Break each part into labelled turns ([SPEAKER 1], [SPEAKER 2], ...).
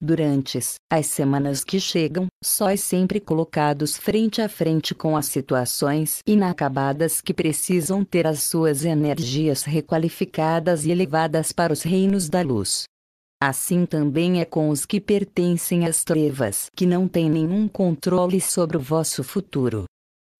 [SPEAKER 1] Durante as semanas que chegam, sois sempre colocados frente a frente com as situações inacabadas que precisam ter as suas energias requalificadas e elevadas para os reinos da luz. Assim também é com os que pertencem às trevas, que não têm nenhum controle sobre o vosso futuro.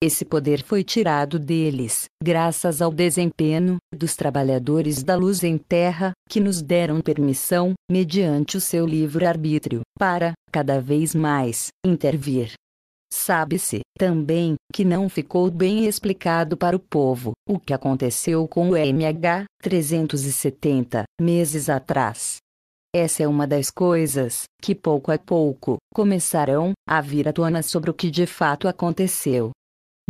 [SPEAKER 1] Esse poder foi tirado deles, graças ao desempenho dos trabalhadores da luz em terra, que nos deram permissão, mediante o seu livre-arbítrio, para, cada vez mais, intervir. Sabe-se, também, que não ficou bem explicado para o povo o que aconteceu com o MH 370 meses atrás. Essa é uma das coisas que pouco a pouco começarão a vir à tona sobre o que de fato aconteceu.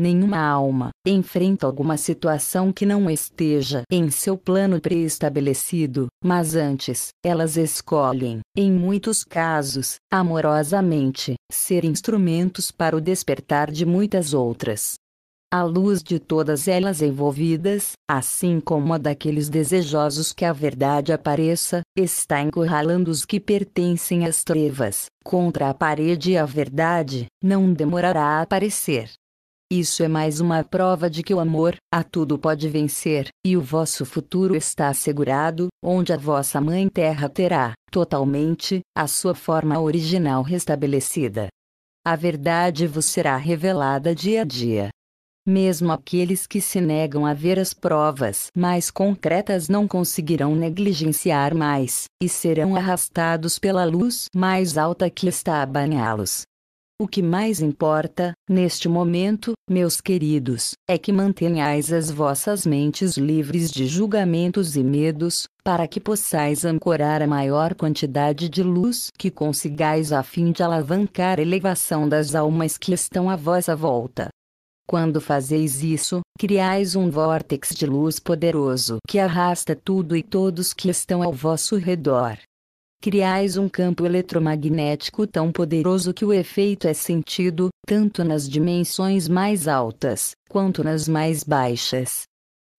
[SPEAKER 1] Nenhuma alma enfrenta alguma situação que não esteja em seu plano pré-estabelecido, mas antes, elas escolhem, em muitos casos, amorosamente, ser instrumentos para o despertar de muitas outras. A luz de todas elas envolvidas, assim como a daqueles desejosos que a verdade apareça, está encurralando os que pertencem às trevas, contra a parede e a verdade, não demorará a aparecer. Isso é mais uma prova de que o amor a tudo pode vencer, e o vosso futuro está assegurado, onde a vossa mãe terra terá, totalmente, a sua forma original restabelecida. A verdade vos será revelada dia a dia. Mesmo aqueles que se negam a ver as provas mais concretas não conseguirão negligenciar mais, e serão arrastados pela luz mais alta que está a banhá-los. O que mais importa, neste momento, meus queridos, é que mantenhais as vossas mentes livres de julgamentos e medos, para que possais ancorar a maior quantidade de luz que consigais a fim de alavancar a elevação das almas que estão à vossa volta. Quando fazeis isso, criais um vórtex de luz poderoso que arrasta tudo e todos que estão ao vosso redor criais um campo eletromagnético tão poderoso que o efeito é sentido, tanto nas dimensões mais altas, quanto nas mais baixas.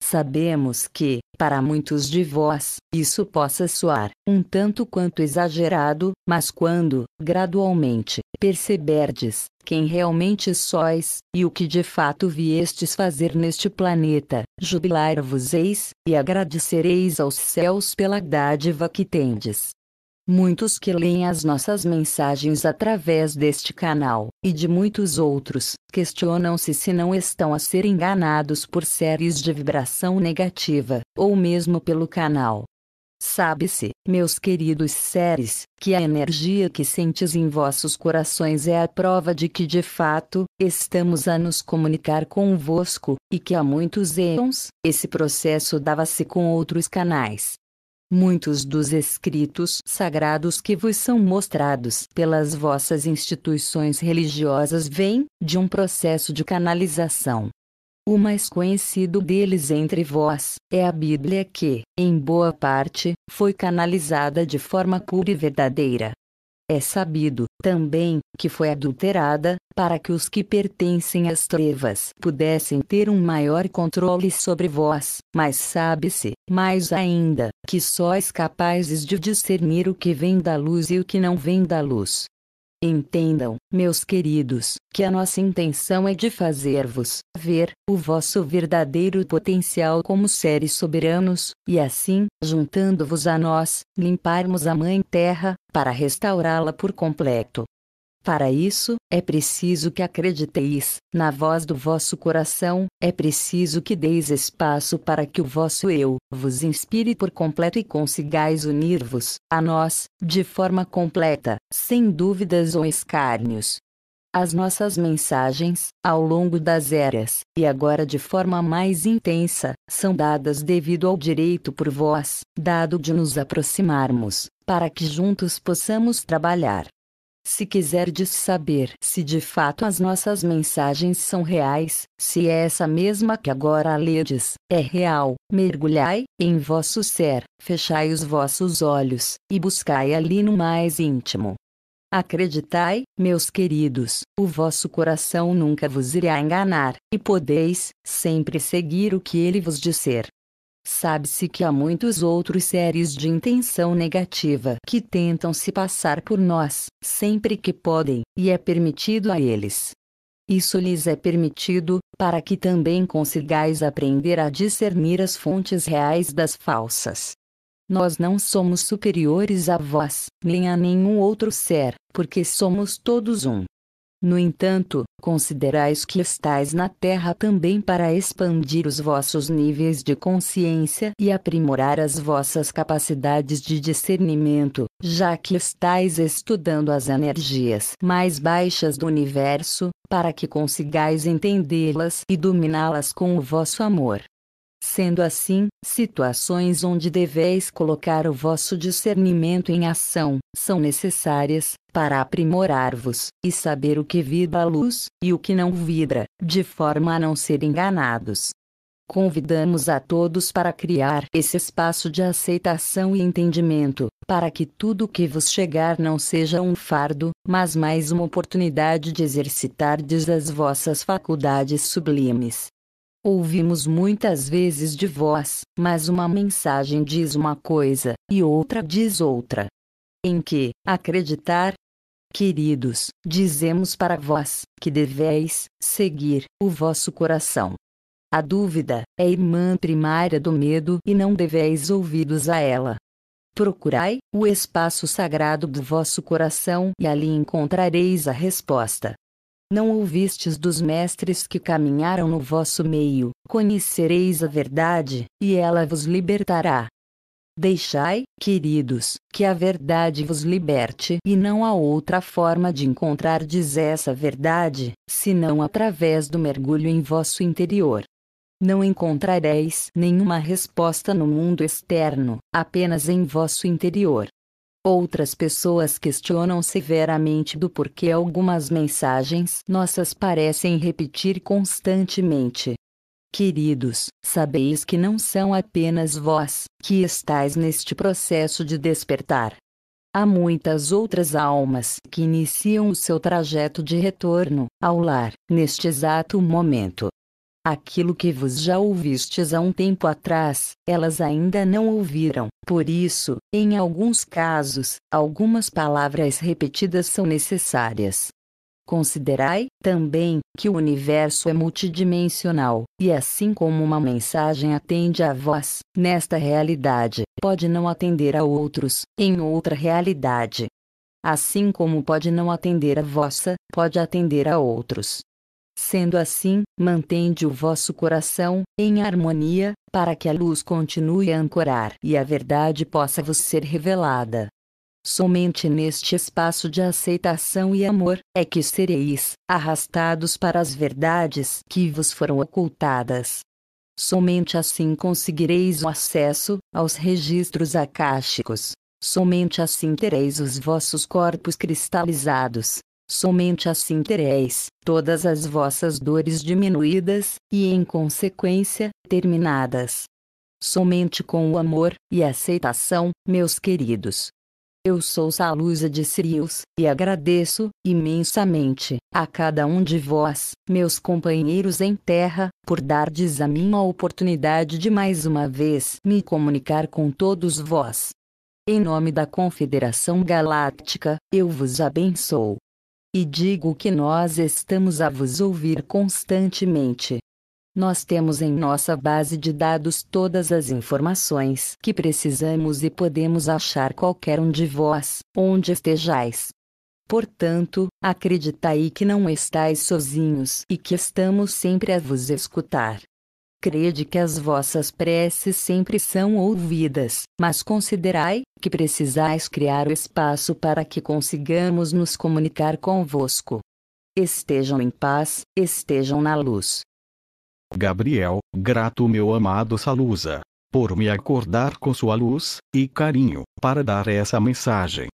[SPEAKER 1] Sabemos que, para muitos de vós, isso possa soar um tanto quanto exagerado, mas quando, gradualmente, perceberdes quem realmente sois e o que de fato viestes fazer neste planeta, jubilar-vos-eis e agradecereis aos céus pela dádiva que tendes muitos que leem as nossas mensagens através deste canal, e de muitos outros, questionam-se se não estão a ser enganados por séries de vibração negativa, ou mesmo pelo canal. Sabe-se, meus queridos seres, que a energia que sentes em vossos corações é a prova de que de fato, estamos a nos comunicar convosco, e que há muitos eons, esse processo dava-se com outros canais, muitos dos escritos sagrados que vos são mostrados pelas vossas instituições religiosas vêm de um processo de canalização. O mais conhecido deles entre vós é a Bíblia, que, em boa parte, foi canalizada de forma pura e verdadeira é sabido, também, que foi adulterada, para que os que pertencem às trevas pudessem ter um maior controle sobre vós. Mas sabe-se, mais ainda, que sois capazes de discernir o que vem da luz e o que não vem da luz. Entendam, meus queridos, que a nossa intenção é de fazer-vos ver o vosso verdadeiro potencial como seres soberanos, e assim, juntando-vos a nós, limparmos a Mãe Terra, para restaurá-la por completo. Para isso, é preciso que acrediteis na voz do vosso coração, é preciso que deis espaço para que o vosso eu vos inspire por completo e consigais unir-vos a nós, de forma completa, sem dúvidas ou escárnios. As nossas mensagens, ao longo das eras, e agora de forma mais intensa, são dadas devido ao direito por vós, dado de nos aproximarmos, para que juntos possamos trabalhar se quiserdes saber se de fato as nossas mensagens são reais, se é essa mesma que agora ledes, é real, mergulhai em vosso ser, fechai os vossos olhos, e buscai ali no mais íntimo. Acreditai, meus queridos, o vosso coração nunca vos irá enganar, e podeis sempre seguir o que ele vos disser. Sabe-se que há muitos outros seres de intenção negativa que tentam se passar por nós, sempre que podem, e é permitido a eles. Isso lhes é permitido, para que também consigais aprender a discernir as fontes reais das falsas. Nós não somos superiores a vós, nem a nenhum outro ser, porque somos todos um. No entanto, considerais que estais na terra também para expandir os vossos níveis de consciência e aprimorar as vossas capacidades de discernimento, já que estais estudando as energias mais baixas do universo, para que consigais entendê-las e dominá-las com o vosso amor. Sendo assim, situações onde deveis colocar o vosso discernimento em ação são necessárias para aprimorar-vos e saber o que vibra a luz e o que não vibra, de forma a não ser enganados. Convidamos a todos para criar esse espaço de aceitação e entendimento, para que tudo o que vos chegar não seja um fardo, mas mais uma oportunidade de exercitar as vossas faculdades sublimes, Ouvimos muitas vezes de vós, mas uma mensagem diz uma coisa, e outra diz outra. Em que acreditar? Queridos, dizemos para vós, que deveis seguir o vosso coração. A dúvida é irmã primária do medo e não deveis ouvidos a ela. Procurai o espaço sagrado do vosso coração e ali encontrareis a resposta. Não ouvistes dos mestres que caminharam no vosso meio, conhecereis a verdade, e ela vos libertará. Deixai, queridos, que a verdade vos liberte, e não há outra forma de encontrardes essa verdade, senão através do mergulho em vosso interior. Não encontrareis nenhuma resposta no mundo externo, apenas em vosso interior. Outras pessoas questionam severamente do porquê algumas mensagens nossas parecem repetir constantemente. Queridos, sabeis que não são apenas vós que estáis neste processo de despertar. Há muitas outras almas que iniciam o seu trajeto de retorno ao lar neste exato momento aquilo que vos já ouvistes há um tempo atrás, elas ainda não ouviram. Por isso, em alguns casos, algumas palavras repetidas são necessárias. Considerai, também, que o universo é multidimensional, e assim como uma mensagem atende a vós, nesta realidade, pode não atender a outros, em outra realidade. Assim como pode não atender a vossa, pode atender a outros. Sendo assim, mantende o vosso coração, em harmonia, para que a luz continue a ancorar e a verdade possa vos ser revelada. Somente neste espaço de aceitação e amor é que sereis arrastados para as verdades que vos foram ocultadas. Somente assim conseguireis o acesso aos registros akáshicos. Somente assim tereis os vossos corpos cristalizados, Somente assim tereis todas as vossas dores diminuídas, e em consequência, terminadas. Somente com o amor e aceitação, meus queridos. Eu sou Salusa de Sirius, e agradeço, imensamente, a cada um de vós, meus companheiros em terra, por dardes a mim a oportunidade de mais uma vez me comunicar com todos vós. Em nome da Confederação Galáctica, eu vos abençoo e digo que nós estamos a vos ouvir constantemente. Nós temos em nossa base de dados todas as informações que precisamos e podemos achar qualquer um de vós, onde estejais. Portanto, acreditai que não estáis sozinhos e que estamos sempre a vos escutar. Crede que as vossas preces sempre são ouvidas, mas considerai que precisais criar o espaço para que consigamos nos comunicar convosco. Estejam em paz, estejam na luz. Gabriel, grato meu amado Salusa, por me acordar com sua luz e carinho para dar essa mensagem.